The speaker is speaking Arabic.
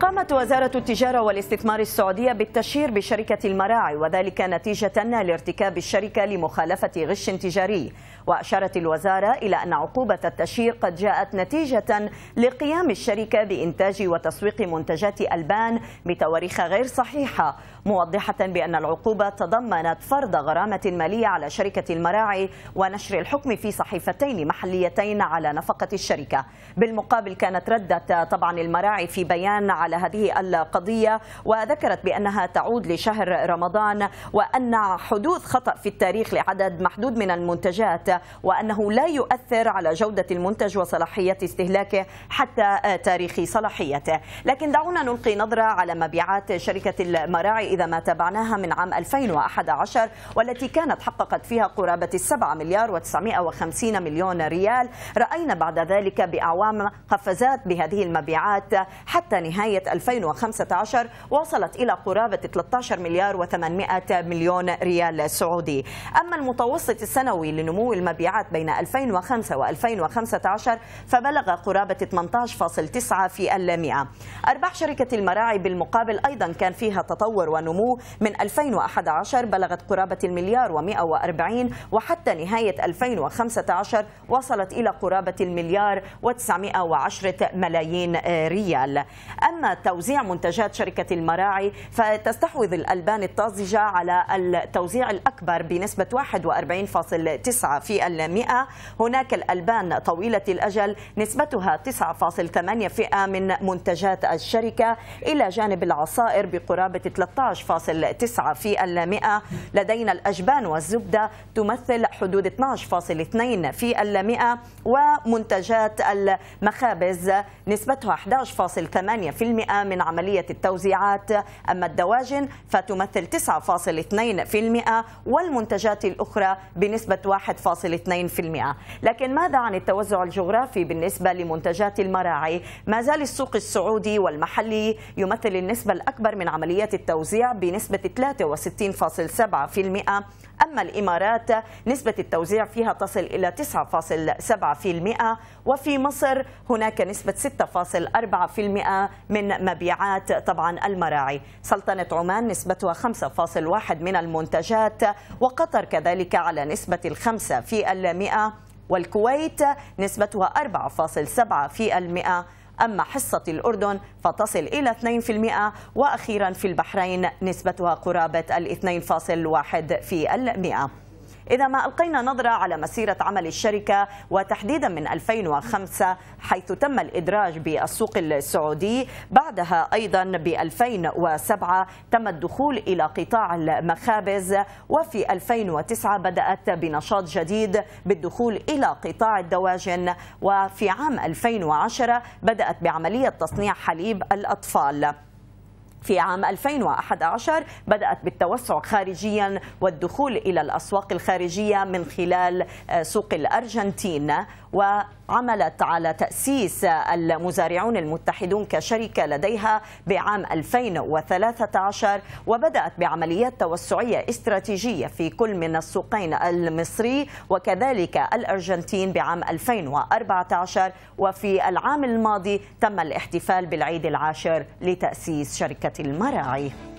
قامت وزارة التجارة والاستثمار السعودية بالتشهير بشركة المراعي وذلك نتيجة لارتكاب الشركة لمخالفة غش تجاري وأشارت الوزارة إلى أن عقوبة التشهير قد جاءت نتيجة لقيام الشركة بإنتاج وتسويق منتجات ألبان بتواريخ غير صحيحة موضحة بأن العقوبة تضمنت فرض غرامة مالية على شركة المراعي ونشر الحكم في صحيفتين محليتين على نفقة الشركة بالمقابل كانت ردة طبعا المراعي في بيان على هذه القضية وذكرت بأنها تعود لشهر رمضان وأن حدوث خطأ في التاريخ لعدد محدود من المنتجات وأنه لا يؤثر على جودة المنتج وصلاحية استهلاكه حتى تاريخ صلاحيته لكن دعونا نلقي نظرة على مبيعات شركة المراعي إذا ما تابعناها من عام 2011 والتي كانت حققت فيها قرابة السبعة مليار و950 مليون ريال رأينا بعد ذلك بأعوام قفزات بهذه المبيعات حتى نهاية نهاية 2015 وصلت إلى قرابة 13 مليار و800 مليون ريال سعودي أما المتوسط السنوي لنمو المبيعات بين 2005 و2015 فبلغ قرابة 18.9 في المئة أرباح شركة المراعي بالمقابل أيضا كان فيها تطور ونمو من 2011 بلغت قرابة المليار و140 وحتى نهاية 2015 وصلت إلى قرابة المليار و910 ملايين ريال أما توزيع منتجات شركة المراعي فتستحوذ الألبان الطازجة على التوزيع الأكبر بنسبة 41.9 في المئة هناك الألبان طويلة الأجل نسبتها 9.8 من منتجات الشركة إلى جانب العصائر بقرابة 13.9 في المئة لدينا الأجبان والزبدة تمثل حدود 12.2 في المئة ومنتجات المخابز نسبتها 11.8% من عملية التوزيعات أما الدواجن فتمثل 9.2% والمنتجات الأخرى بنسبة 1.2% لكن ماذا عن التوزع الجغرافي بالنسبة لمنتجات المراعي ما زال السوق السعودي والمحلي يمثل النسبة الأكبر من عمليات التوزيع بنسبة 63.7% أما الإمارات نسبة التوزيع فيها تصل إلى 9.7% وفي مصر هناك نسبة 6.4% من مبيعات طبعا المراعي سلطنة عمان نسبتها 5.1 من المنتجات وقطر كذلك على نسبة الخمسة في المئة والكويت نسبتها 4.7 في المئة أما حصة الأردن فتصل إلى 2% وأخيرا في البحرين نسبتها قرابة ال 2.1 إذا ما ألقينا نظرة على مسيرة عمل الشركة وتحديدا من 2005 حيث تم الإدراج بالسوق السعودي بعدها أيضا ب 2007 تم الدخول إلى قطاع المخابز وفي 2009 بدأت بنشاط جديد بالدخول إلى قطاع الدواجن وفي عام 2010 بدأت بعملية تصنيع حليب الأطفال في عام 2011 بدأت بالتوسع خارجيا والدخول إلى الأسواق الخارجية من خلال آه، سوق الأرجنتين وعملت على تأسيس المزارعون المتحدون كشركة لديها بعام 2013 وبدأت بعمليات توسعية استراتيجية في كل من السوقين المصري وكذلك الأرجنتين بعام 2014 وفي العام الماضي تم الاحتفال بالعيد العاشر لتأسيس شركة المراعي